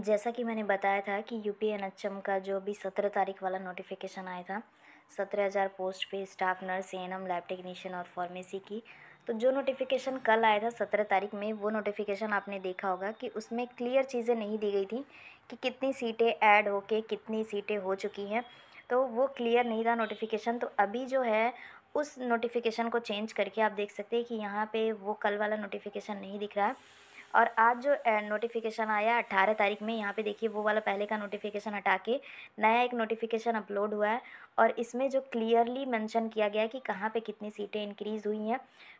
जैसा कि मैंने बताया था कि U P N H M का जो भी सत्रह तारीख वाला नोटिफिकेशन आया था सत्रह हज़ार पोस्ट पे staff nurse A N M lab technician और फार्मेसी की तो जो नोटिफिकेशन कल आया था सत्रह तारीख में वो नोटिफिकेशन आपने देखा होगा कि उसमें क्लियर चीज़ें नहीं दी गई थी कि कितनी सीटें ऐड होके कितनी सीटें हो चुकी हैं तो वो क्लियर नहीं था नोटिफिकेशन तो अभी जो है उस नोटिफिकेशन को चेंज करके आप देख सकते हैं कि यहाँ पे वो कल वाला नोटिफिकेशन नहीं दिख रहा है और आज जो नोटिफिकेशन आया अट्ठारह तारीख में यहाँ पे देखिए वो वाला पहले का नोटिफिकेशन हटा के नया एक नोटिफिकेशन अपलोड हुआ है और इसमें जो क्लियरली मेंशन किया गया है कि कहाँ पे कितनी सीटें इंक्रीज़ हुई हैं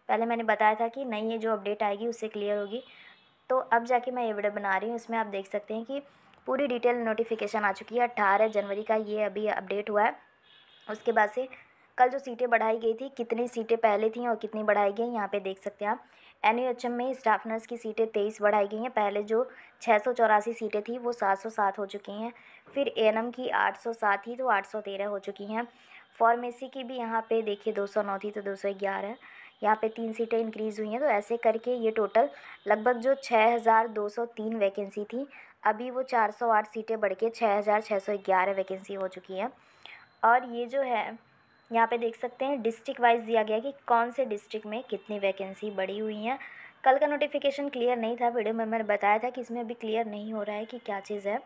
पहले मैंने बताया था कि नई ये जो अपडेट आएगी उससे क्लियर होगी तो अब जाके मैं ये वीडियो बना रही हूँ इसमें आप देख सकते हैं कि पूरी डिटेल नोटिफिकेशन आ चुकी है अट्ठारह जनवरी का ये अभी अपडेट हुआ है उसके बाद से कल जो सीटें बढ़ाई गई थी कितनी सीटें पहले थी और कितनी बढ़ाई गई यहाँ पे देख सकते हैं आप एन में स्टाफ नर्स की सीटें तेईस बढ़ाई गई हैं पहले जो छः सौ चौरासी सीटें थी वो सात सौ सात हो चुकी हैं फिर ए की आठ सौ सात थी तो आठ सौ तेरह हो चुकी हैं फॉर्मेसी की भी यहाँ पे देखिए दो सौ नौ थी तो दो सौ ग्यारह यहाँ पर तीन सीटें इंक्रीज़ हुई हैं तो ऐसे करके ये टोटल लगभग जो छः हज़ार दो सौ तीन वैकेंसी थी अभी वो चार सौ आठ सीटें बढ़ के छः हज़ार छः सौ ग्यारह वैकेंसी हो चुकी है और ये जो है यहाँ पे देख सकते हैं डिस्ट्रिक्ट वाइज दिया गया कि कौन से डिस्ट्रिक्ट में कितनी वैकेंसी बढ़ी हुई हैं कल का नोटिफिकेशन क्लियर नहीं था वीडियो में मैंने बताया था कि इसमें अभी क्लियर नहीं हो रहा है कि क्या चीज़ है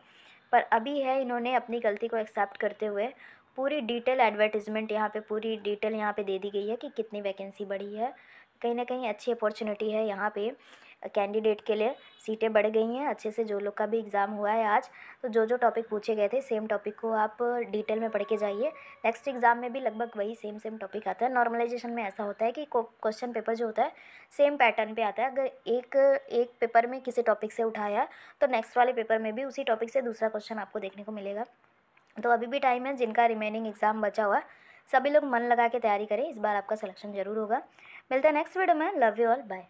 पर अभी है इन्होंने अपनी गलती को एक्सेप्ट करते हुए पूरी डिटेल एडवर्टिजमेंट यहाँ पे पूरी डिटेल यहाँ पे दे दी गई है कि कितनी वैकेंसी बढ़ी है कहीं ना कहीं अच्छी अपॉर्चुनिटी है यहाँ पे कैंडिडेट के लिए सीटें बढ़ गई हैं अच्छे से जो लोग का भी एग्ज़ाम हुआ है आज तो जो जो टॉपिक पूछे गए थे सेम टॉपिक को आप डिटेल में पढ़ के जाइए नेक्स्ट एग्ज़ाम में भी लगभग वही सेम सेम टॉपिक आता है नॉर्मलाइजेशन में ऐसा होता है कि क्वेश्चन पेपर जो होता है सेम पैटर्न पे आता है अगर एक एक पेपर में किसी टॉपिक से उठाया तो नेक्स्ट वाले पेपर में भी उसी टॉपिक से दूसरा क्वेश्चन आपको देखने को मिलेगा तो अभी भी टाइम है जिनका रिमेनिंग एग्ज़ाम बचा हुआ है सभी लोग मन लगा के तैयारी करें इस बार आपका सिलेक्शन जरूर होगा मिलते हैं नेक्स्ट वीडियो में लव यू ऑल बाय